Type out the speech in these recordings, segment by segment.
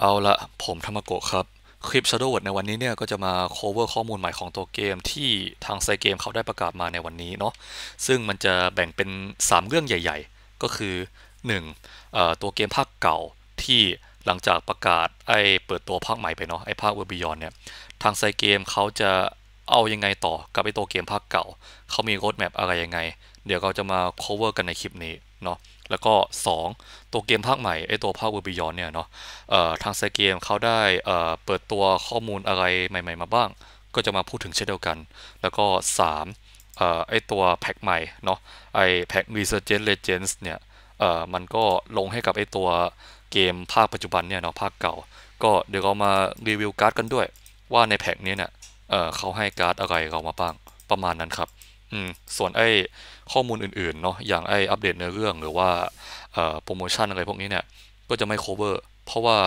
เอาละผมธรรมโกะครับ คลิป Shadow Word ในวันนี้เนี่ยก็จะมา cover ข้อมูลใหม่ของตัวเกมที่ทางไซเกมเขาได้ประกาศมาในวันนี้เนาะซึ่งมันจะแบ่งเป็น 3 เรื่องใหญ่ๆ ก็คือ 1. ตัวเกมภาคเก่าที่หลังจากประกาศไอเปิดตัวภาคใหม่ไปเนาะไอภาคเวอร์บิยอนเนี่ย ทางไซเกมเขาจะเอายังไงต่อกับไอตัวเกมภาคเก่าเขามีโรดแมพอะไรยังไง เดี๋ยวเราจะมา cover กันในคลิปนี้เนาะแล้วก็ 2 ตัวเกมภาคใหม่ ไอตัวภาคเวอร์บิยอนเนี่ยเนาะทางไซเกมเขาได้เปิดตัวข้อมูลอะไรใหม่ๆมาบ้าง ก็จะมาพูดถึงเช่นเดียวกัน แล้วก็3ไอตัวแพ็คใหม่เนาะไอแพ็ค Resurgence Legends เนี่ยมันก็ลงให้กับไอตัวเกมภาคปัจจุบันเนี่ยเนาะภาคเก่า ก็เดี๋ยวเรามารีวิวการ์ดกันด้วย ว่าในแพ็คนี้เนี่ยเขาให้การ์ดอะไรเรามาบ้างประมาณนั้นครับอืมส่วนไอ้ข้อมูลอื่นๆเนาะอย่างไอ้อัปเดตเนื้อเรื่องหรือว่าโปรโมชั่นอะไรพวกนี้เนี่ยก็จะไม่ cover เพราะว่า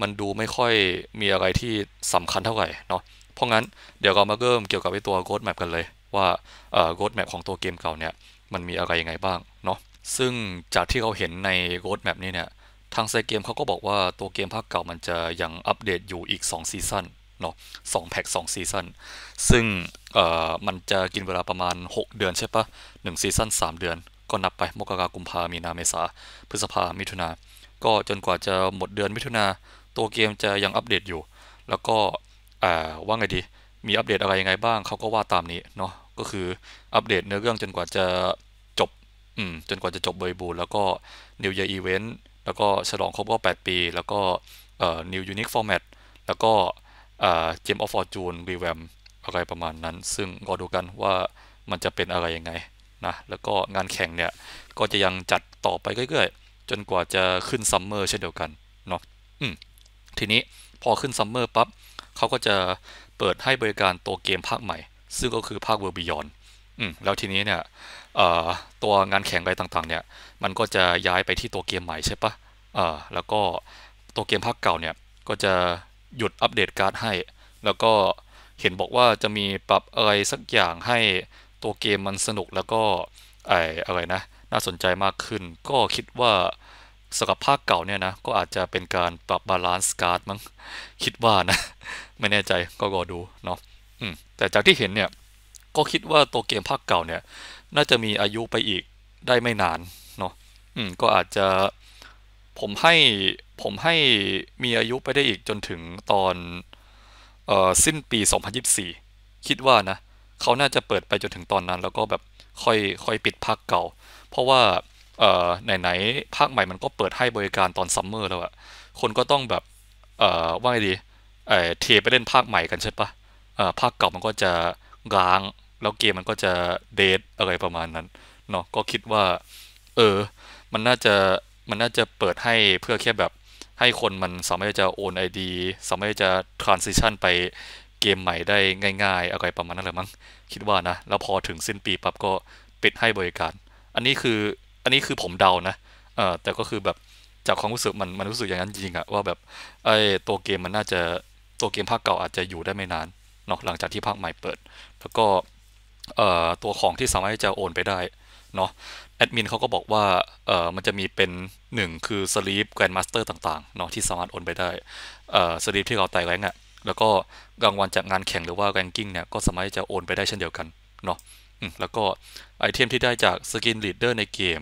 มันดูไม่ค่อยมีอะไรที่สำคัญเท่าไหร่เนาะเพราะงั้น เดี๋ยวเรามาเริ่มเกี่ยวกับไอ้ตัว road map กันเลย ว่าเอ่อ road map ของตัวเกมเก่าเนี่ยมันมีอะไรยังไงบ้างเนาะซึ่งจากที่เราเห็นใน road map นี้เนี่ยทางไซเกมเขาก็บอกว่าตัวเกมภาคเก่ามันจะยังอัปเดตอยู่อีก2ซีซันเนาะสองแพ็กสองซีซันซึ่งเอ่อ มันจะกินเวลาประมาณ 6 เดือนใช่ปะหนึ่งซีซั่น3เดือน ก็นับไปมกราคุมพามีนาเมษาพฤษภา มิถุนา ก็จนกว่าจะหมดเดือนมิถุนาตัวเกมจะยังอัปเดตอยู่ แล้วก็ว่าไงดี มีอัปเดตอะไรยังไงบ้างเขาก็ว่าตามนี้เนาะก็คืออัปเดตเนื้อเรื่องจนกว่าจะจบอืมจนกว่าจะจบบริบูรณ์แล้วก็ New Year Event แล้วก็ฉลองครบรอบ8ปี แล้วก็เอ่อ New Unique Format แล้วก็เอ่อ Game of Fortune Revamp อะไรประมาณนั้น ซึ่งรอดูกันว่ามันจะเป็นอะไรยังไงนะ แล้วก็งานแข่งเนี่ยก็จะยังจัดต่อไปเรื่อย ๆ จนกว่าจะขึ้นซัมเมอร์เช่นเดียวกันเนาะ อืมทีนี้พอขึ้นซัมเมอร์ปั๊บเขาก็จะเปิดให้บริการตัวเกมภาคใหม่ซึ่งก็คือภาคเวอร์บิยอนอืมแล้วทีนี้เนี่ยตัวงานแข่งอะไรต่างๆ เนี่ย มันก็จะย้ายไปที่ตัวเกมใหม่ใช่ปะเออแล้วก็ตัวเกมภาคเก่าเนี่ยก็จะหยุดอัปเดตการ์ดให้ แล้วก็เห็นบอกว่าจะมีปรับอะไรสักอย่างให้ตัวเกมมันสนุกแล้วก็ ไออะไรนะ น่าสนใจมากขึ้นก็คิดว่าสำหรับภาคเก่าเนี่ยนะก็อาจจะเป็นการปรับบาลานซ์การ์ดมั้งคิดว่านะ ไม่แน่ใจก็รอดูเนาะแต่จากที่เห็นเนี่ย ก็คิดว่าตัวเกมภาคเก่าเนี่ย น่าจะมีอายุไปอีกได้ไม่นานเนาะอืมก็อาจจะผมให้ผมให้มีอายุไปได้อีกจนถึงตอนสิ้นปี 2024 คิดว่านะเขาน่าจะเปิดไปจนถึงตอนนั้น แล้วก็แบบค่อยค่อยปิดภาคเก่า เพราะว่าไหนๆภาคใหม่มันก็เปิดให้บริการตอนซัมเมอร์แล้วอะคนก็ต้องแบบว่าไงดีเทไปเล่นภาคใหม่กันใช่ปะภาคเก่ามันก็จะร้าง แล้วเกมมันก็จะเดทอะไรประมาณนั้นเนาะก็คิดว่าเออมันน่าจะมันน่าจะเปิดให้เพื่อแค่แบบให้คนมันสามารถจะโอน ID สามารถจะทรานซิชันไปเกมใหม่ได้ง่ายๆ อะไรประมาณนั้นเลยมั้งคิดว่านะ แล้วพอถึงสิ้นปีปั๊บก็ปิดให้บริการ อันนี้คืออันนี้คือผมเดานะเออแต่ก็คือแบบ จากความรู้สึกมัน มันรู้สึกอย่างนั้นจริงอะว่าแบบไอ้ตัวเกมมันน่าจะตัวเกมภาคเก่าอาจจะอยู่ได้ไม่นานเนาะหลังจากที่ภาคใหม่เปิด แล้วก็เอ่อตัวของที่สามารถจะโอนไปได้เนาะแอดมินเขาก็บอกว่าเออมันจะมีเป็น 1 คือสลีปแกรนด์มาสเตอร์ต่างๆเนาะที่สามารถโอนไปได้เออสลีปที่เราไต่แรงอะ่ะแล้วก็รางวัลจากงานแข่งหรือว่าแรงกิ้งเนี่ยก็สามารถจะโอนไปได้เช่นเดียวกันเนาะแล้วก็ ไอเทมที่ได้จากสกินลีดเดอร์ในเกม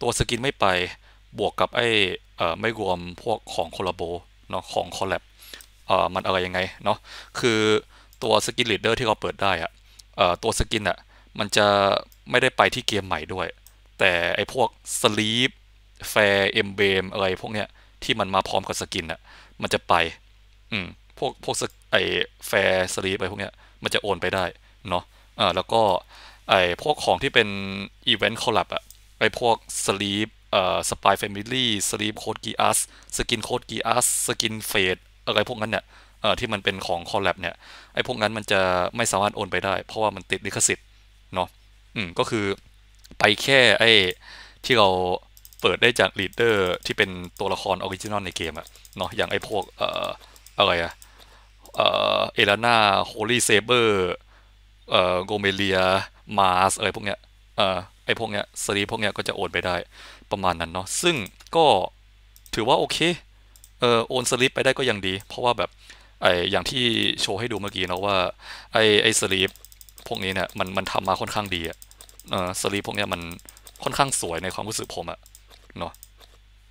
ตัวสกินไม่ไปบวกกับไอเออไม่รวมพวกของคอลลาโบเนาะของคอลแลบเออมันอะไรยังไงเนาะคือตัวสกินลีดเดอร์ที่เราเปิดได้อะเออตัวสกินอะ่ะมันจะไม่ได้ไปที่เกมใหม่ด้วย แต่ไอพวกสลีปแฟร์เอ็มเบมอะไรพวกเนี้ย ที่มันมาพร้อมกับสกินอะมันจะไป อืม พวกพวกไอแฟร์สลีปอะไรพวกเนี้ย มันจะโอนไปได้ เนาะอ่าแล้วก็ไอพวกของที่เป็นอีเวนต์คอลับอะไอพวกสลีปเอ่อสปายแฟมิลี่ สลีปโคดกีอัสสกินโคดกีอัสสกินเฟดอะไรพวกนั้นเนี่ยเอ่อที่มันเป็นของคอลแลบเนี่ย ไอพวกนั้นมันจะไม่สามารถโอนไปได้ เพราะว่ามันติดลิขสิทธิ์ เนาะอืมก็คือไปแค่ไอ้ที่เราเปิดได้จากลีดเดอร์ที่เป็นตัวละครออริจินอลในเกมอะเนาะอย่างไอ้พวกเอ่ออะไรอะเอ่อเอลาน่า โฮลี่เซเบอร์เอ่อโกเมเลียมาสอะไรพวกเนี้ยเอ่อไอ้พวกเนี้ยสตรีพวกเนี้ยก็จะโอนไปได้ประมาณนั้นเนาะซึ่งก็ถือว่าโอเคเออโอนสลิปไปได้ก็ยังดี เพราะว่าแบบไอ้อย่างที่โชว์ให้ดูเมื่อกี้เนาะว่า ไอ้ไอ้สลิปพวกนี้เนี่ยมันมันทำมาค่อนข้างดีอะเออสลีพวกเนี้ยมันค่อนข้างสวยในความรู้สึกผมอะเนาะ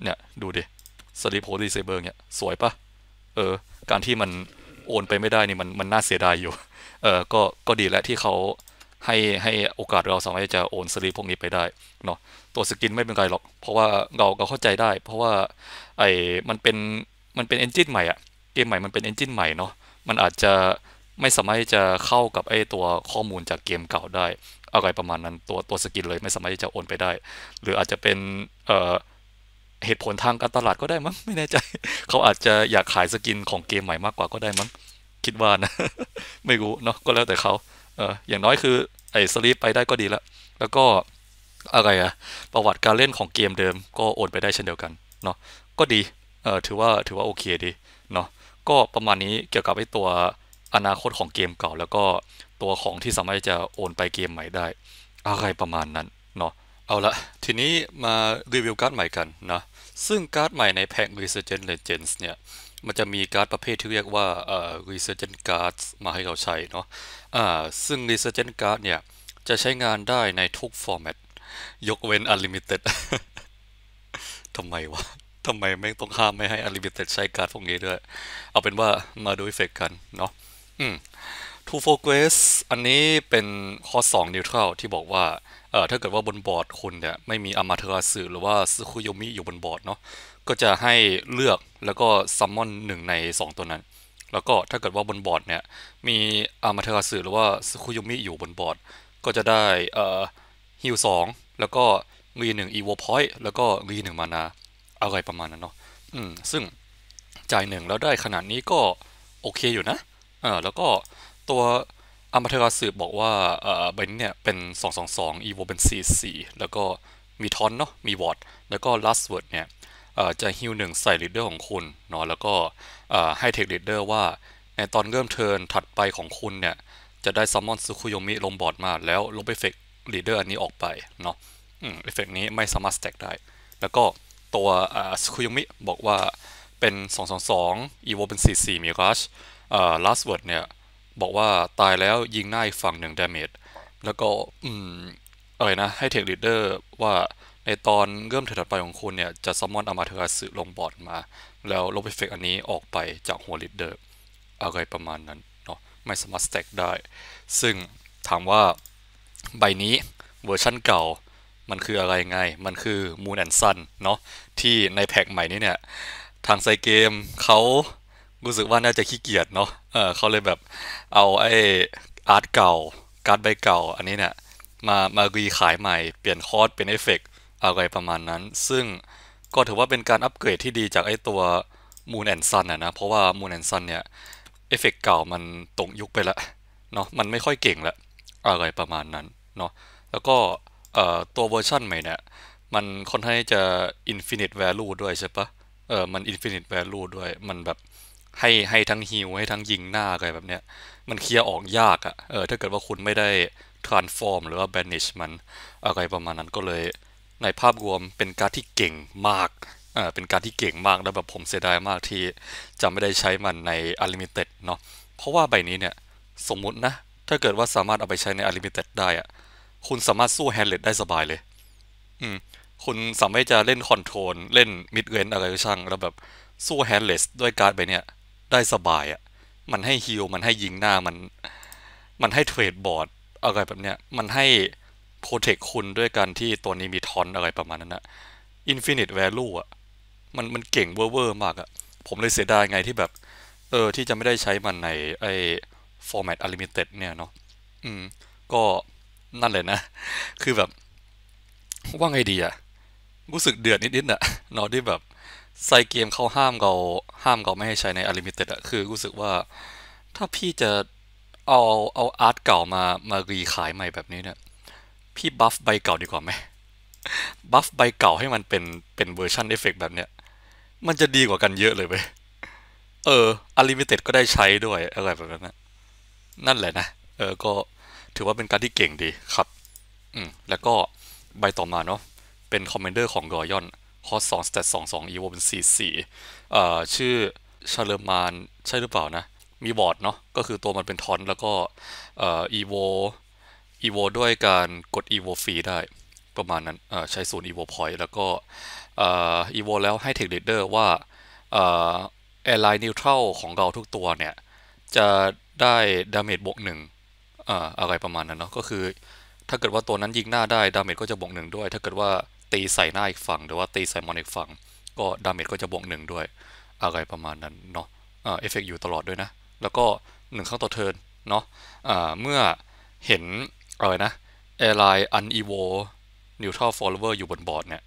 เนี่ยดูดิสลีโพลีเซเบอร์เนี่ยสวยปะเออการที่มันโอนไปไม่ได้นี่มันมันน่าเสียดายอยู่เออก็ก็ดีและที่เขาให้ให้โอกาสเราสามารถจะโอนสลีพวกนี้ไปได้เนาะตัวสกินไม่เป็นไรหรอก เพราะว่าเราเราเข้าใจได้ เพราะว่า ไอ้มันเป็นมันเป็นเอนจินใหม่อะเกมใหม่มันเป็นเอนจินใหม่เนาะมันอาจจะไม่สามารถจะเข้ากับไอ้ตัวข้อมูลจากเกมเก่าได้อะไรประมาณนั้นตัวตัวสกินเลย ไม่สามารถที่จะโอนไปได้ หรืออาจจะเป็นเเหตุผลทางการตลาดก็ได้มั้งไม่แน่ใจเขาอาจจะอยากขายสกินของเกมใหม่มากกว่าก็ได้มั้งคิดว่านะ ไม่รู้เนาะก็แล้วแต่เขาเอออย่างน้อยคือไอ้สลีปไปได้ก็ดีแล้ว แล้วก็อะไรอะประวัติการเล่นของเกมเดิม ก็โอนไปได้เช่นเดียวกันเนาะก็ดีเออถือว่าถือว่าโอเคดีเนาะก็ประมาณนี้เกี่ยวกับไอ้ตัวอนาคตของเกมเก่าแล้วก็ตัวของที่สามารถจะโอนไปเกมใหม่ได้ อะไรประมาณนั้นเนาะเอาละทีนี้มารีวิวการ์ดใหม่กันนะซึ่งการ์ดใหม่ในแพ็ก Resurgent Legends เนี่ย มันจะมีการ์ดประเภทที่เรียกว่าเอ่อ Resurgent Cards มาให้เราใช้เนาะอ่าซึ่ง Resurgent Card เนี่ยจะใช้งานได้ในทุกฟอร์แมตยกเว้น Unlimited ทำไมวะทำไมไม่ต้องห้ามไม่ให้ Unlimited ใช้การ์ดพวกนี้ด้วย เอาเป็นว่ามาดูเอฟเฟกกันเนาะอืม t o u focus อันนี้เป็นข้อ2 neutral ที่บอกว่าเอ่อถ้าเกิดว่าบนบอร์ดคุณเนี่ยไม่มีอามาเทราสอหรือว่าซูคุยมิอยู่บนบอร์ดเนาะก็จะให้เลือกแล้วก็ซัมมอนหนึ่งใน 2 ตัวนั้น แล้วก็ถ้าเกิดว่าบนบอร์ดเนี่ยมีอามาเทราสอหรือว่าซูคุยมิอยู่บนบอร์ดก็จะได้เอ่อฮิวสองแล้วก็รีหนึ่งอีโวพอยต์แล้วก็รีหนึ่งมานาอะไรประมาณนั้นเนาะอืมซึ่งจ่ายหนึ่งแล้วได้ขนาดนี้ก็โอเคอยู่นะอแล้วก็ตัวอัมพัทราสืบบอกว่าเออเบนเนี่ย เป็น 222อีโวเป็น44 แล้วก็มีทอนเนาะมีวอดแล้วก็ ลัสเวิร์ดเนี่ยจะฮิวหนึ่งใส่ลีดเดอร์ของคุณ เนาะแล้วก็ให้เทคลีดเดอร์ว่าในตอนเริ่มเทิร์นถัดไปของคุณเนี่ย จะได้ซัมมอนซุคุยมิลงบอร์ดมาแล้วลบเอฟเฟกต์ลีดเดอร์อันนี้ออกไปเนาะเอฟเฟกต์นี้ไม่สามารถสแต็กได้แล้วก็ตัวซุคุยมิบอกว่าเป็น222อีโวเป็น44มีรัชลัสเวิร์ด เนี่ย บอกว่าตายแล้วยิงหน้าอีกฝั่งหนึ่งดาเมจแล้วก็ อืมเอ่นะ ให้เทคลีดเดอร์ ว่าในตอนเริ่มถัดไปของคุณเนี่ย จะซัมมอนอามาเทอร์สลงบอร์ดมา แล้วลบเอฟเฟกอันนี้ออกไปจากหัวลีดเดอร์ อะไรประมาณนั้น เนาะไม่สามารถสเต็กได้ ซึ่งถามว่าใบนี้เวอร์ชั่นเก่ามันคืออะไรไงมันคือ Moon and Sun เนาะที่ในแพ็กใหม่นี้เนี่ยทางไซเกมเขารู้สึกว่าน่าจะขี้เกียจเนาะเออเขาเลยแบบเอาไอ้อาร์ตเก่าการ์ดใบเก่าอันนี้เนี่ยมามารีขายใหม่เปลี่ยนคอร์สเป็นเอฟเฟกอะไรประมาณนั้น ซึ่งก็ถือว่าเป็นการอัปเกรดที่ดีจาก ไอ้ตัว Moon and Sun นะนะเพราะว่า Moon and Sun เนี่ย เอฟเฟกเก่ามันตรงยุคไปละเนาะมันไม่ค่อยเก่งละอะไรประมาณนั้นเนาะแล้วก็ตัวเวอร์ชันใหม่เนี่ยมันค่อนข้างจะ อินฟินิตแวลูด้วยใช่ปะเออมันอินฟินิตแวลูด้วยมันแบบให้ให้ทั้งฮิวให้ทั้งยิงหน้าอะไรแบบเนี้ยมันเคลียร์ออกยากอะ่ะเออ ถ้าเกิดว่าคุณไม่ได้ transform หรือว่า banish มัน อะไรประมาณนั้นก็เลย ในภาพรวมเป็นการที่เก่งมากอ่าเป็นการที่เก่งมากแล้วแบบผมเสียดายมากที่จะไม่ได้ใช้มันใน unlimited เนาะเพราะว่าใบนี้เนี่ยสมมุตินะ ถ้าเกิดว่าสามารถเอาไปใช้ใน unlimited ได้อะคุณสามารถสู้แฮนเล t ได้สบายเลย อืมคุณสามารถจะเล่นคอนโทรลเล่นมิดเรนอะไรก็ช่างแล้วแบบสู้แฮนเลสด้วยการ์ดไปเนี่ยได้สบายอะ่ะ มันให้ฮิลมันให้ยิงหน้า มัน มันให้เทรดบอร์ดอะไรแบบเนี้ย มันให้โปรเทคคุณด้วยการที่ตัวนี้มีทอนอะไรประมาณนั้นนะอินฟินิตแวลูอ่ะ มันมันเก่งเวอร์มากอะผมเลยเสียดายไงที่แบบ เออที่จะไม่ได้ใช้มันในไอ้ฟอร์แมตอลิมิเต็ดเนี่ยเนาะ อืม ก็นั่นเลยนะ คือแบบ ว่าไงดีอะรู้สึกเดือดนิดๆะ่ะ นอนที่แบบไซเกมเขาห้ามเราห้ามเราไม่ให้ใช้ในอลิมิเต็ดอะคือรู้สึกว่า ถ้าพี่จะเอาเอาอาร์ตเก่ามามารีขายใหม่แบบนี้เนี่ยพี่บัฟใบเก่าดีกว่าไหมบัฟใบเก่าให้มันเป็นเป็นเวอร์ชันเอฟเฟกแบบเนี้ย มันจะดีกว่ากันเยอะเลยเว้ยเอออลิมิเต็ดก็ได้ใช้ด้วยอะไรแบบนั้นนะนั่นแหละนะเออ ก็ถือว่าเป็นการที่เก่งดีครับ อืมแล้วก็ใบต่อมาเนาะเป็นคอมเมนเดอร์ของรอยอนพอสองสเต่สองสองอีโวเป็นสี่สี่เอ่อชื่อชาเลมานใช่หรือเปล่านะมีบอร์ดเนาะก็คือตัวมันเป็นทอนแล้วก็เอ่ออีโวอีโวด้วยการกดอีโวฟรีได้ประมาณนั้นเอ่อใช้ศูนย์อีโวพอยต์แล้วก็เอ่ออีโวแล้วให้เทคเลดเดอร์ว่าเอ่อแอร์ไลน์นิวทรัลของเราทุกตัวเนี่ย จะได้ ดาเมจบวกหนึ่งเอ่ออะไรประมาณนั้นเนาะก็คือ ถ้าเกิดว่าตัวนั้นยิงหน้าได้ดาเมจก็จะบวกหนึ่งด้วยถ้าเกิดว่าตีใส่หน้าอีกฝั่งหรือว่าตีใส่มอนอีกฝั่งก็ดาเมจก็จะบวกหนึ่งด้วย อะไรประมาณนั้นเนาะเอฟเฟกอยู่ตลอดด้วยนะ แล้วก็หนึ่งครั้งต่อเทิร์นเนาะเมื่อเห็น อะไรนะแอร์ไลน์อันอีโวนิวทรัลฟอลเวอร์อยู่บนบอร์ดเนี่ย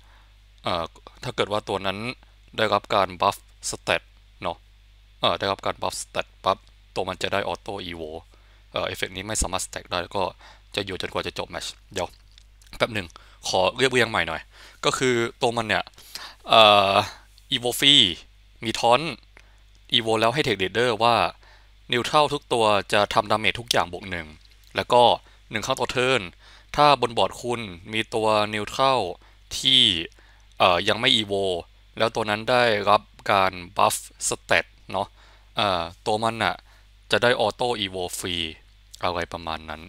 ถ้าเกิดว่าตัวนั้นได้รับการบัฟสเตตเนาะได้รับการบัฟสเตตปั๊บตัวมันจะได้ออโต้อีโวเอฟเฟกนี้ไม่สามารถสแต็กได้แล้วก็จะอยู่จนกว่าจะจบแมชเดี๋ยวแป๊บหนึ่งขอเรียบเรียงใหม่หน่อย ก็คือตัวมันเนี่ยอีโวฟีมีทอนอีโวแล้วให้เทคเดเดอร์ว่านิวเทลทุกตัว จะทำดาเมจทุกอย่างบวกหนึ่ง แล้วก็หนึ่งข้างต่อเทิร์นถ้าบนบอร์ดคุณ มีตัวนิวเทลที่ยังไม่อีโวแล้วตัวนั้นได้รับการบัฟสเตตเนาะตัวมันอะจะได้ออโต้อีโวฟรีอะไรประมาณนั้น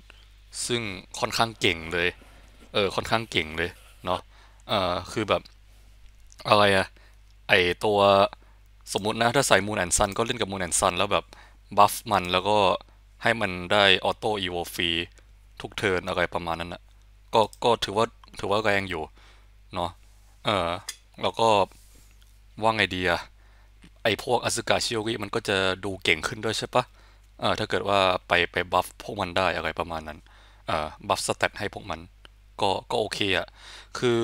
ซึ่งค่อนข้างเก่งเลยเออค่อนข้างเก่งเลยเนาะเออคือแบบอะไรอะไอตัวสมมตินะถ้าใส่มูนแอนซันก็เล่นกับมูนแอนซันแล้วแบบบัฟมันแล้วก็ ให้มันได้ออโต้อีโวฟรีทุกเทิร์นอะไรประมาณนั้นอะก็ก็ถือว่า ถือว่าแรงอยู่ เนาะ เออแล้วก็ว่างไงดีอะไอพวกอสุกาชิโอริมันก็จะดูเก่งขึ้นด้วยใช่ปะเออถ้าเกิดว่าไปไปบัฟพวกมันได้อะไรประมาณนั้น เออบัฟสเตตให้พวกมันก็ก็โอเคอะคือ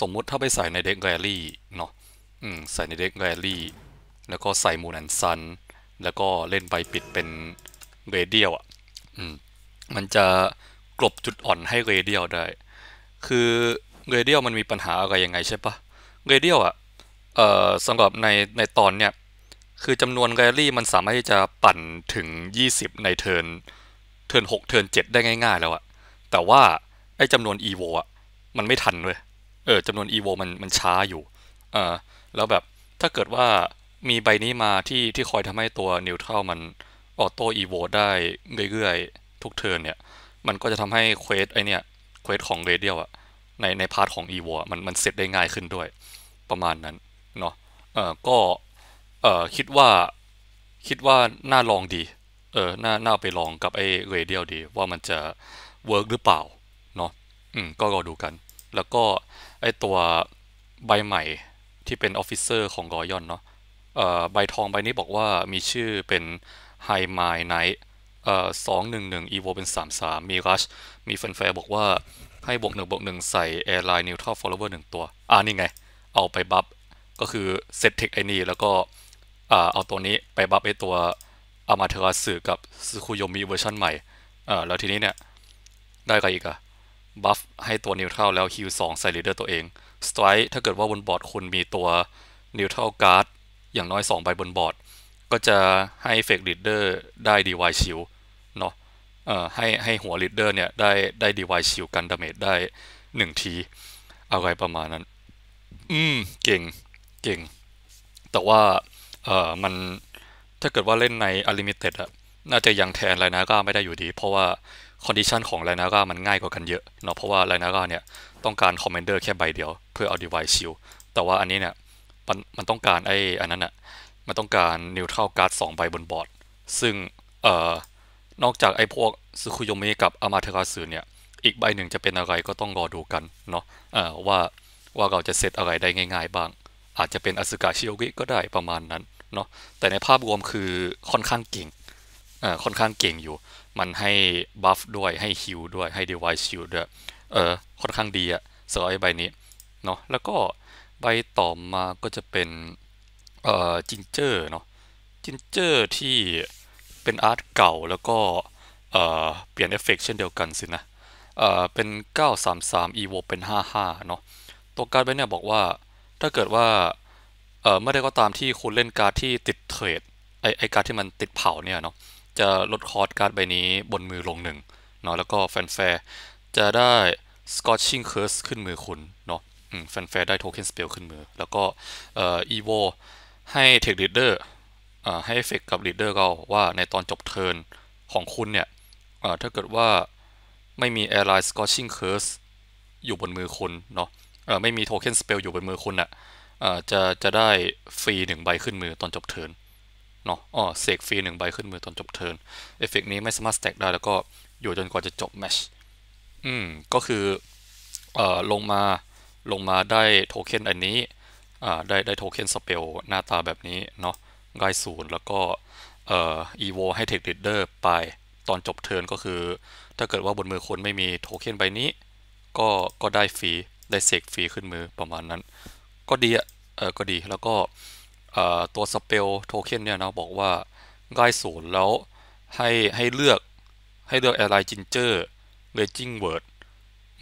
สมมุติถ้าไปใส่ในเด็กแกลลี่เนาะอืม ใส่ในเด็กแกลลี่ แล้วก็ใส่มูนันซัน แล้วก็เล่นใบปิดเป็นเรเดียลอ่ะอืมมันจะกลบจุดอ่อนให้เรเดียลได้ คือเรเดียลมันมีปัญหาอะไรยังไงใช่ปะเรเดียลอ่ะ เอ่อสำหรับในในตอนเนี่ย คือจำนวนแกลลี่ มันสามารถที่จะปั่นถึง 20 ในเทิร์นเทิร์น6เทิร์น7 ได้ง่ายๆ แล้วอะแต่ว่าไอ้จำนวนอีโวอ่ะ มันไม่ทันเลยเออจำนวนอีโวมันมันช้าอยู่ เออแล้วแบบถ้าเกิดว่ามีใบนี้มาที่ที่คอยทำให้ตัวนิวเทรลมันออโต้ีโวได้เรื่อยๆ ทุกเทิร์นเนี่ย มันก็จะทำให้เควสไอเนี่ยเควสของเรเดียลอ่ะในในพาร์ทของอีโวมันมันเสร็จได้ง่ายขึ้นด้วยประมาณนั้น เนาะเออก็ เออคิดว่าคิดว่าน่าลองดีเออน่าน่าไปลองกับไอ้เรเดียลดี ว่ามันจะเวิร์กหรือเปล่าืม ก็รอดูกัน แล้วก็ ไอตัวใบใหม่ที่เป็นออฟฟิเซอร์ของรอยอนเนาะเอ่อใบทองใบนี้บอกว่ามีชื่อเป็นไฮไมายไนท์เอ่อสองหนึ่งหนึ่งอีโวเป็นสามสามมีรัชมีแฟนๆบอกว่าให้บวกหนึ่งบวกหนึ่งใส่แอร์ไลน์นิวทรัลฟอลโลเวอร์หนึ่งตัว อ่านี่ไง เอาไปบัฟ ก็คือเซตเทคไอนี่แล้วก็เอาตัวนี้ไปบัฟไอตัวอามาเทราสือกับซูคุโยมิเวอร์ชันใหม่ แล้วทีนี้เนี่ยได้อะไรอีกอะบัฟให้ตัวนิวเทราลแล้วฮิวสองใส่ลีเดอร์ตัวเองสไตร์ถ้าเกิดว่าบนบอร์ดคุณมีตัวนิวเทราลการ์ดอย่างน้อย2ใบบนบอร์ดก็จะให้เฟกลีดเดอร์ได้ดีวายชิลเนาะเอ่อให้ให้หัวลีดเดอร์เนี่ยได้ได้ดีวายชิลกันดาเมจได้ 1 ที อะไรประมาณนั้นอืมเก่งเก่ง แต่ว่าเอ่อมันถ้าเกิดว่าเล่นในอลิมิเต็ดอะน่าจะยังแทนไลนาก้าไม่ได้อยู่ดี เพราะว่าคอนดิชันของไลนาก้ามันง่ายกว่ากันเยอะเนาะเพราะว่าไลนาก้าเนี่ยต้องการคอมเมนเดอร์แค่ใบเดียวเพื่อเอาดีไวซ์ชิลแต่ว่าอันนี้เนี่ยมันมันต้องการไอ้อันนั้นอะมันต้องการ นิวเทลการ์ดสองใบบนบอร์ด ซึ่งเอ่อนอกจากไอ้พวกซูคุโยมิกับอามาเทกาสึเนี่ยอีกใบหนึ่งจะเป็นอะไรก็ต้องรอดูกันเนาะว่าว่าเราจะเซตอะไรได้ง่าย ๆบ้าง อาจจะเป็นอสุกาชิโอกิก็ได้ประมาณนั้นเนาะแต่ในภาพรวมคือค่อนข้างเก่งค่อนข้างเก่งอยู่มันให้บัฟด้วยให้ฮิลด้วยให้ดีไวซ์ฮิลด้วย เออค่อนข้างดีอะสำหรับใบนี้ เนาะแล้วก็ใบต่อมาก็จะเป็นเอ่อจินเจอร์เนาะ จินเจอร์ที่เป็นอาร์ตเก่า แล้วก็เอ่อเปลี่ยนเอฟเฟกเช่นเดียวกันสินะเอ่อเป็น 933 evo เป็น 55เนาะ ตัวการ์ดใบเนี่ยบอกว่าถ้าเกิดว่าเอ่อเมื่อใดก็ตามที่คุณเล่นการ์ดที่ติดเทรด ไอไอการ์ดที่มันติดเผาเนี่ยเนาะจะลดคอร์สการ์ดใบนี้บนมือลงหนึ่งเนาะแล้วก็แฟนแฟจะได้ Scorching Curse ขึ้นมือคุณเนาะแฟนแฟได้โทเค็นสเปลขึ้นมือ แล้วก็เอ่ออีโวให้เทคลีดเดอร์ให้เอฟเฟกกับลีดเดอร์เราว่าในตอนจบเทิร์นของคุณเนี่ยถ้าเกิดว่าไม่มี Airline Scorching Curse อยู่บนมือคุณเนาะไม่มีโทเค็นสเปลอยู่บนมือคุณอะ่ะจะจะได้ ฟรีหนึ่งใบขึ้นมือตอนจบเทิร์นเนาะอ๋อเสกฟรีหนึ่งใบขึ้นมือตอนจบเทิร์นเอฟเฟกนี้ไม่สามารถสแต็กได้แล้วก็อยู่จนกว่าจะจบแมชอืมก็คือเอ่อลงมาลงมาได้โทเค็นอันนี้อ่าได้ได้โทเค็นสเปลหน้าตาแบบนี้เนาะง่ายศูนย์แล้วก็เอ่ออีโวให้เทคลิดเดอร์ไปตอนจบเทิร์นก็คือ ถ้าเกิดว่าบนมือคนไม่มีโทเค็นใบนี้ ก็ก็ได้ฟรีได้เสกฟรีขึ้นมือประมาณนั้น ก็ดีอ่ะเออก็ดีแล้วก็ตัวสเปล โทเค็นเนี่ยนะบอกว่าใกล้ศูนย์แล้ว ให้ ให้เลือกให้เลือก a ลน l i ิ e เ i n g e r Raging Word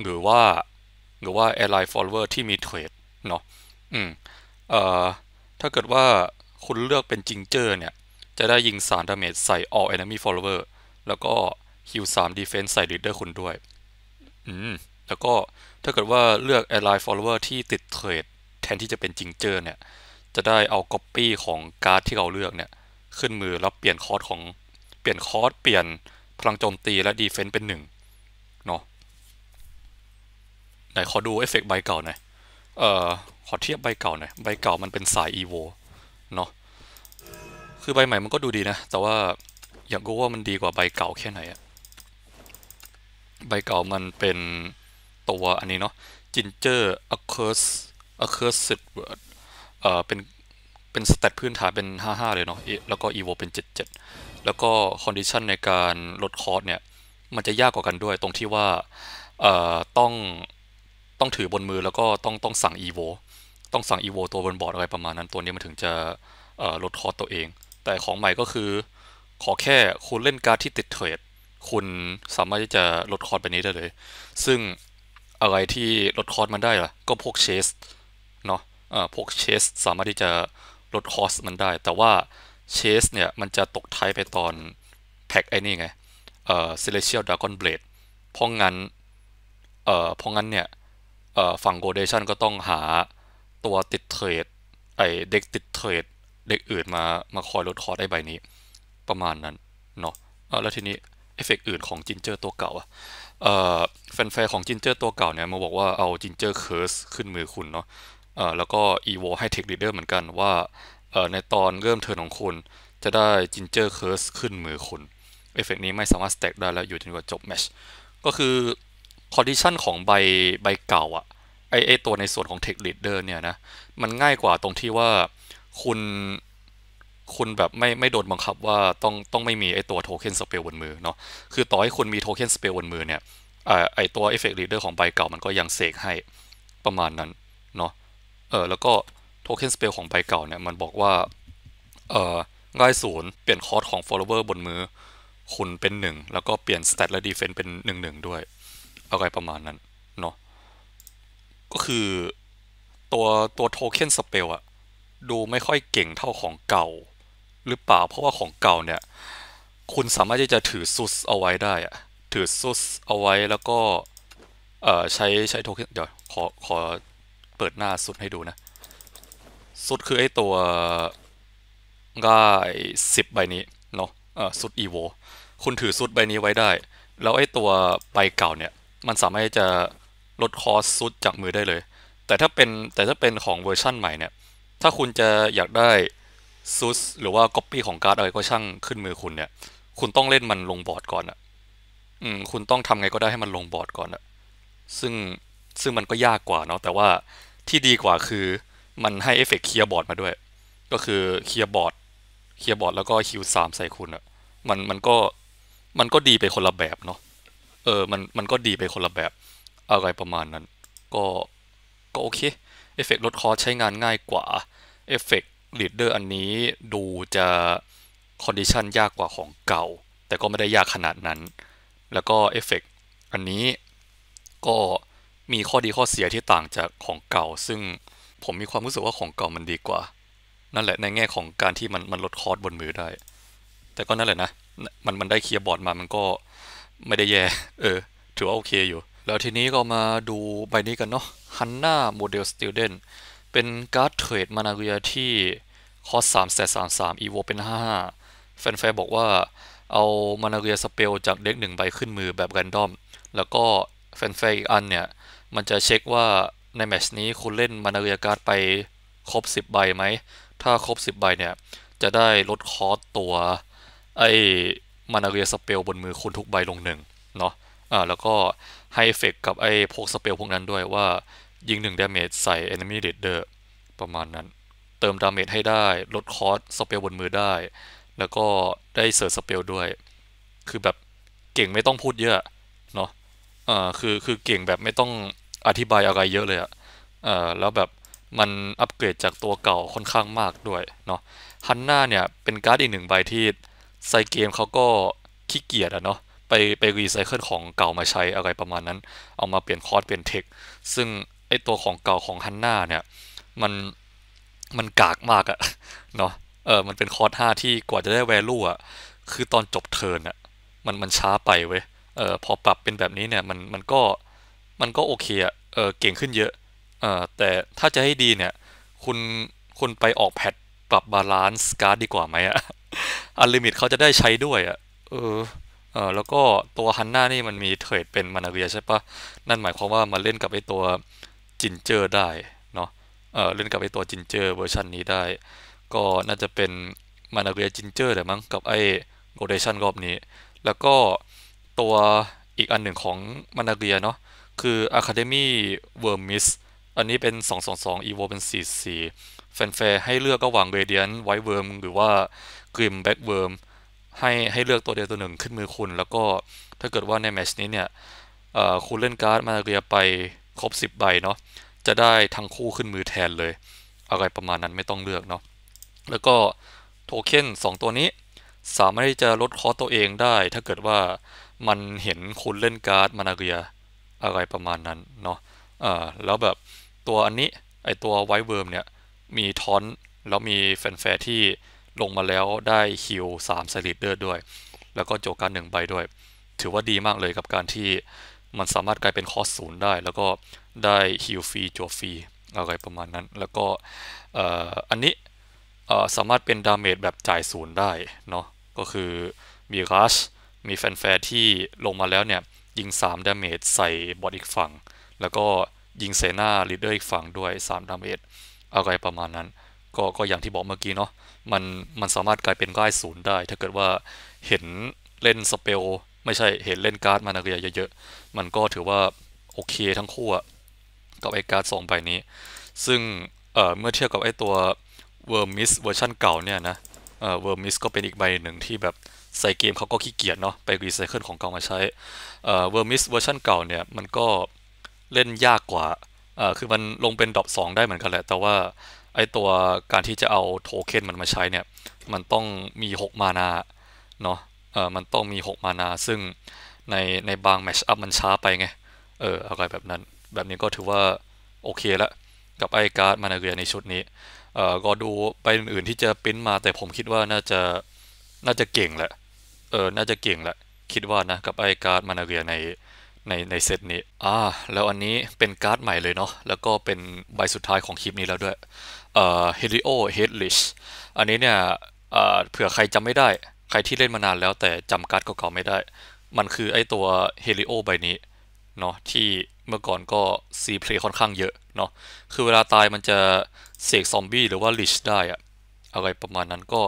หรือว่า หรือว่า a ร์ l i น์ Follower ที่มีเทรด เนาะอืมเอ่อถ้าเกิดว่าคุณเลือกเป็นจิงเจอร์เนี่ย จะได้ยิงสารดาเมจใส่ All Enemy Follower แล้วก็ฮิวม Defense ใส่ลดเดอร์คุณด้วยอืมแล้วก็ถ้าเกิดว่าเลือก a ร์ l i น์ Follower ที่ติดเทรดแทนที่จะเป็นจิงเจอร์เนี่ยจะได้เอา Copy ของการ์ดที่เราเลือกเนี่ยขึ้นมือแล้วเปลี่ยน คอร์สของเปลี่ยนคอร์สเปลี่ยนพลังโจมตีและดีเฟนต์เป็น1เนาะไหนขอดูเอฟเฟกใบเก่าหน่อยเอ่อขอเทียบใบเก่าหน่อยใบเก่ามันเป็นสายอีโวเนาะคือใบใหม่มันก็ดูดีนะ แต่ว่าอยากรู้ว่ามันดีกว่าใบเก่าแค่ไหนอะใบเก่ามันเป็นตัวอันนี้เนาะจินเจอร์อะเคิร์สอะเคิร์สเวิร์ดเอ่อเป็นเป็นสเตตพื้นฐานเป็น 55 เลยเนาะแล้วก็ evo เป็น 77 แล้วก็คอนดิชันในการลดคอร์สเนี่ยมันจะยากกว่ากันด้วยตรงที่ว่าเอ่อต้องต้องถือบนมือแล้วก็ต้องต้องสั่ง evo ต้องสั่ง evo ตัวบนบอร์ดอะไรประมาณนั้นตัวนี้มันถึงจะลดคอร์สตัวเอง แต่ของใหม่ก็คือขอแค่คุณเล่นการ์ดที่ติดเทรดคุณสามารถที่จะลดคอร์สไปนี้ได้เลย ซึ่งอะไรที่ลดคอร์สมันได้ล่ะก็พวกเชสเนาะพวกเชสสามารถที่จะลดคอสมันได้ แต่ว่าเชสเนี่ยมันจะตกท้ายไปตอนแพ็กไอ้นี่ไง เอ่อ Celestial Dragon Blade เพราะงั้น เอ่อ เพราะงั้นเนี่ย เอ่อฝั่งโกลเดชันก็ต้องหาตัวติดเทรดไอเด็กติดเทรด เด็กอื่นมามาคอยลดคอสไอ้ใบนี้ ประมาณนั้นเนาะแล้วทีนี้ เอฟเฟกอื่นของจินเจอร์ตัวเก่าอะแฟนๆของจินเจอร์ตัวเก่าเนี่ยมาบอกว่าเอาจินเจอร์เคิร์สขึ้นมือคุณเนาะแล้วก็ EVO ให้ Tech Leader เหมือนกันว่าในตอนเริ่มเทิร์นของคุณจะได้ Ginger Curse ขึ้นมือคุณเอฟเฟกนี้ไม่สามารถสเต็กได้แล้วอยู่จนกว่า จบแมชก็คือคอนดิชันของใบใบเก่าอะไอไอตัวในส่วนของ Tech Leader เนี่ยนะมันง่ายกว่าตรงที่ว่าคุณ คุณแบบไม่ไม่โดนบังคับว่าต้องต้องไม่มีไอตัวโทเค็นสเปลบนมือเนาะคือต่อให้คุณมีโทเค็นสเปลบนมือเนี่ยไอตัวเอฟเฟกต์ลีดเดอร์ของใบเก่ามันก็ยังเสกให้ประมาณนั้นเออแล้วก็ โทเค็นสเปลของใบเก่าเนี่ยมันบอกว่า เออไายศูนย์เปลี่ยน คอร์สของ follower บนมือคุณเป็น 1 แล้วก็เปลี่ยน stat และ defense เป็น1นด้วยอะไรประมาณนั้นเนาะก็คือตัวตัวโทเค็นสเปลอะดูไม่ค่อยเก่งเท่าของเก่า หรือเปล่าเพราะว่าของเก่าเนี่ย คุณสามารถที่จะถือซุสเอาไว้ได้อะถือซุสเอาไว้แล้วก็ใช้ใช้โทเค็นเดี๋ยวขอขอเปิดหน้าสุดให้ดูนะ สุดคือไอตัวง่ายสิบใบนี้เนาะสุดอีโวคุณถือสุดใบนี้ไว้ได้ แล้วไอตัวใบเก่าเนี่ย มันสามารถจะลดคอสสุดจากมือได้เลย แต่ถ้าเป็นแต่ถ้าเป็นของเวอร์ชั่นใหม่เนี่ย ถ้าคุณจะอยากได้ซุสหรือว่าก๊อปปี้ของการ์ดอะไรก็ช่างขึ้นมือคุณเนี่ย คุณต้องเล่นมันลงบอร์ดก่อนอะอืมคุณต้องทำไงก็ได้ให้มันลงบอร์ดก่อนอะซึ่งซึ่งมันก็ยากกว่าเนาะแต่ว่าที่ดีกว่าคือมันให้เอฟเฟกต์เคียร์บอร์ดมาด้วย ก็คือเคียร์บอร์ดเคียร์บอร์ดแล้วก็ฮิวสามใส่คุณอะมันมันก็มันก็ดีไปคนละแบบเนาะเออมันมันก็ดีไปคนละแบบ อะไรประมาณนั้น ก็ ก็โอเคเอฟเฟกลดคอใช้งานง่ายกว่าเอฟเฟกลีดเดอร์อันนี้ดูจะคอนดิชันยากกว่าของเก่า แต่ก็ไม่ได้ยากขนาดนั้น แล้วก็เอฟเฟกอันนี้ก็มีข้อดีข้อเสียที่ต่างจากของเก่า ซึ่งผมมีความรู้สึกว่าของเก่ามันดีกว่า นั่นแหละในแง่ของการที่มันมันลดคอร์สบนมือได้ แต่ก็นั่นแหละนะ มันมันได้เคลียร์บอร์ดมามันก็ไม่ได้แย่เออ ถือว่าโอเคอยู่ แล้วทีนี้ก็มาดูใบนี้กันเนาะฮันน่าโมเดลสติลเดนเป็นการ์ดเทรดมานาเรียที่คอสสามแสนสามสามอีโวเป็นห้าแฟนๆบอกว่าเอามานาเรียสเปลจากเด็กหนึ่งใบขึ้นมือแบบแรนดอมแล้วก็แฟนๆอีกอันเนี่ยมันจะเช็คว่าในแมชนี้คุณเล่นมานาเรียการ์ดไปครบ 10 ใบไหม ถ้าครบ 10 ใบเนี่ยจะได้ลดคอสตัวไอ้มานาเรียสเปลบนมือคุณทุกใบลงหนึ่งเนาะอ่าแล้วก็ให้เฟกกับไอ้พวกสเปลพวกนั้นด้วยว่ายิง1ดาเมจใส่เอ e มีเดดเดอร์ประมาณนั้น เติมดาเมจให้ได้ลดคอสสเปลบนมือได้ แล้วก็ได้เสิร์มสเปลด้วย คือแบบเก่งไม่ต้องพูดเยอะเนาะอ่าคือคือเก่งแบบไม่ต้องอธิบายอะไรเยอะเลยอะเออแล้วแบบมันอัปเกรดจากตัวเก่าค่อนข้างมากด้วยเนาะ ฮันน่าเนี่ยเป็นการ์ดอีกหนึ่งใบที่ไซเกมเขาก็ขี้เกียจอะเนาะ ไปไปรีไซเคิลของเก่ามาใช้อะไรประมาณนั้น เอามาเปลี่ยนคอร์สเปลี่ยนเทค ซึ่งไอตัวของเก่าของฮันน่าเนี่ยมันมัน กากมากอะเนาะ เออมันเป็นคอร์สห้าที่กว่าจะได้แวลูอะคือตอนจบเทิร์นอะมันมันช้าไปเว้ย เออพอปรับเป็นแบบนี้เนี่ยมันมันก็มันก็โอเคอะเออเก่งขึ้นเยอะเออแต่ถ้าจะให้ดีเนี่ย คุณ คุณไปออกแพท ปรับบาลานซ์การ์ดดีกว่าไหมอะอัลลิมิตเขาจะได้ใช้ด้วยอะเออ เออแล้วก็ตัวฮันน่านี่มันมีเทรดเป็นมานาเวียใช่ปะ นั่นหมายความว่ามาเล่นกับไอตัวจินเจอร์ได้เนาะเออเล่นกับไอตัวจินเจอร์เวอร์ชันนี้ได้ ก็น่าจะเป็น มานาเวียจินเจอร์แหละมั้งกับไอโรเดชันรอบนี้ แล้วก็ตัวอีกอันหนึ่งของมานาเวียเนาะคือ Academy Vermis อันนี้เป็น 222 Evo เป็น44แฟนๆให้เลือกก็หวัง Radiant White Worm หรือว่า Grim Black Worm ให้ให้เลือกตัวเดียวตัวหนึ่งขึ้นมือคุณ แล้วก็ถ้าเกิดว่าในแมชนี้เนี่ยคุณเล่นการ์ดมาเรียไปครบ 10 ใบเนาะจะได้ทั้งคู่ขึ้นมือแทนเลย อะไรประมาณนั้นไม่ต้องเลือกเนาะแล้วก็โทเค็น2 ตัวนี้ สามารถที่จะลดคอตัวเองได้ ถ้าเกิดว่ามันเห็นคุณเล่นการ์ดมานาเรียอะไรประมาณนั้น เนาะอ่าแล้ว แบบ ตัวอันนี้ ไอตัวไวเวิร์ม เนี่ยมีทอนแล้วมีแฟนแฟที่ลงมาแล้วได้ฮิลสามสลิดเดอร์ด้วย แล้วก็โจการหนึ่งใบ ด้วย ถือว่าดีมากเลยกับการที่มันสามารถกลายเป็น คอสศูนย์ได้ แล้วก็ได้ฮิลฟรีโจฟรีอะไรประมาณนั้น แล้วก็อันนี้สามารถเป็นดาเมจแบบจ่ายศูนย์ได้เนาะก็คือมีรัชมีแฟนแฟที่ลงมาแล้วเนี่ยยิง3ดาเมจใส่บอดอีกฝั่ง แล้วก็ยิงเซนาลีดเดอร์อีกฝั่ง ด้วย3ดาเมจอะไรประมาณนั้น ก็ก็อย่างที่บอกเมื่อกี้เนาะมันมันสามารถกลายเป็นไร่ศูนย์ได้ ถ้าเกิดว่าเห็นเล่นสเปล ไม่ใช่เห็นเล่นการ์ดมานาเรียเยอะๆมันก็ถือว่า โอเคทั้งคู่กับไอการ์ดสองใบนี้ ซึ่งเเมื่อเทียบกับไอตัวเวอร์มิสเวอร์ชันเก่าเนี่ยนะเวอร์มิสก็เป็นอีกใบหนึ่งที่แบบใส่เกมเขาก็ขี้เกียจเนาะไปรีไซเคิลของเก่ามาใช้เอ่อเวอร์มิสเวอร์ชันเก่าเนี่ย มันก็เล่นยากกว่าเอ่อคือมันลงเป็นดอปสองได้เหมือนกันแหละ แต่ว่า ไอตัวการที่จะเอา โทเค็นมันมาใช้เนี่ย มันต้องมี 6 มานา เนาะเออมันต้องมี 6 มานา ซึ่งในในบางแมชอัพมันช้าไปไง เออ อะไรแบบนั้น แบบนี้ก็ถือว่า โอเคละกับไอการ์ดมานาเรียในชุดนี้เออก็ดูไปอื่นๆที่จะปิ้นมาแต่ผมคิดว่าน่าจะน่าจะเก่งแหละเออน่าจะเก่งแหละคิดว่านะกับไอการ์ดมานาเรียในในในเซตนี้อ่าแล้วอันนี้เป็นการ์ดใหม่เลยเนาะแล้วก็เป็นใบสุดท้ายของคลิปนี้แล้วด้วยเอ่อเฮลิโอเฮดลิชอันนี้เนี่ยเอ่อเผื่อใครจำไม่ได้ใครที่เล่นมานานแล้วแต่จำการ์ดเก่าๆไม่ได้ มันคือไอตัวเฮลิโอใบนี้เนาะที่เมื่อก่อนก็ซีเพลย์ค่อนข้างเยอะเนาะคือเวลาตายมันจะเสกซอมบี้หรือว่าลิชได้อะอะไรประมาณนั้นก็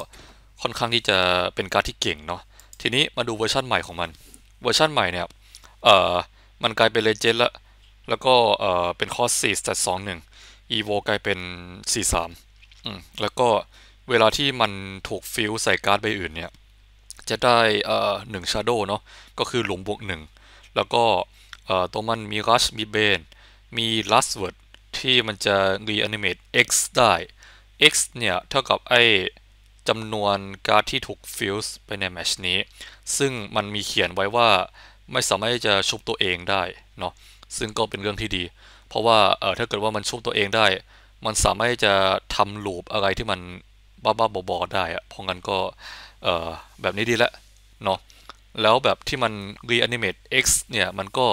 ค่อนข้างที่จะเป็นการ์ดที่เก่งเนาะทีนี้มาดูเวอร์ชันใหม่ของมัน เวอร์ชันใหม่เนี่ย เอ่อมันกลายเป็นเลเจนด์ละแล้วก็เอ่อ เป็นคอส4หนึ่2 1 evo กลายเป็น 4 3อืม แล้วก็เวลาที่มันถูกฟิลใส่การ์ดใบอื่นเนี่ย จะได้เอ่อหนึ่งชาร์โดเนาะ ก็คือหลุมบวกหนึ่งแล้วก็เอ่อตัวมันมีรัชมีเบนมีลัสเวิร์ดที่มันจะรีแอนิเมต X ได้ X เนี่ยเท่ากับไอจำนวนการ์ดที่ถูกฟิลส์ไปในแมชนี้ ซึ่งมันมีเขียนไว้ว่าไม่สามารถจะชุบตัวเองได้เนาะ ซึ่งก็เป็นเรื่องที่ดี เพราะว่าเออถ้าเกิดว่ามันชุบตัวเองได้ มันสามารถจะทำลูปอะไรที่มันบ้าบ้าบอๆได้อะเพราะงั้นก็เออแบบนี้ดีละเนาะ แล้วแบบที่มันรีแอนิเมตเอ็กซ์เนี่ย มันก็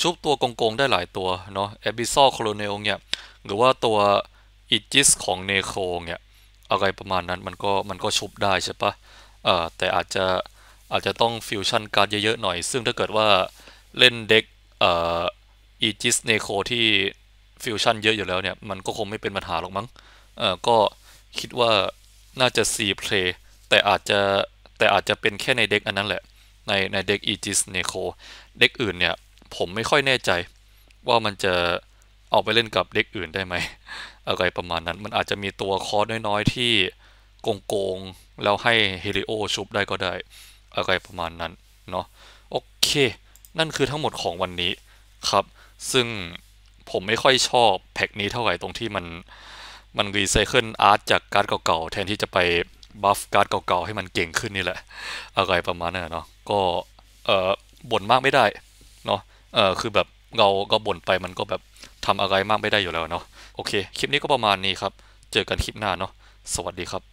ชุบตัวโกงๆได้หลายตัวเนาะแอบิซอ l c ค l ลเนลเนี่ย หรือว่าตัวอิจิสของเนโครเนี่ยอะไรประมาณนั้นมันก็มันก็ชุบได้ใช่ปะเอ่อแต่อาจจะ อาจจะต้องฟิวชั่นการเยอะๆหน่อย ซึ่งถ้าเกิดว่าเล่นเด็กเอ่ออีจิสเนโคที่ฟิวชั่นเยอะอยู่แล้วเนี่ยมันก็คงไม่เป็นปัญหาหรอกมั้ง เอ่อก็คิดว่าน่าจะเ play แต่อาจจะแต่อาจจะเป็นแค่ในเด็กอันนั้นแหละในในเด็กอีจิสเนโคเด็กอื่นเนี่ย ผมไม่ค่อยแน่ใจว่ามันจะออกไปเล่นกับเด็กอื่นได้ไหมอะไรประมาณนั้น มันอาจจะมีตัวคอร์สน้อยๆ ที่โกงๆแล้วให้เฮลิโอชุบได้ก็ได้ อะไรประมาณนั้นเนาะ โอเค นั่นคือทั้งหมดของวันนี้ครับ ซึ่งผมไม่ค่อยชอบแพ็กนี้เท่าไหร่ตรงที่มันมันรีไซเคิลอาร์ตจากการ์ดเก่าๆ แทนที่จะไปบัฟการ์ดเก่าๆ ให้มันเก่งขึ้นนี่แหละ อะไรประมาณนั้นเนาะ ก็เออบ่นมากไม่ได้เนาะ เออคือแบบเราก็บ่นไปมันก็แบบทำอะไรมากไม่ได้อยู่แล้วเนาะโอเค คลิปนี้ก็ประมาณนี้ครับ เจอกันคลิปหน้าเนาะ สวัสดีครับ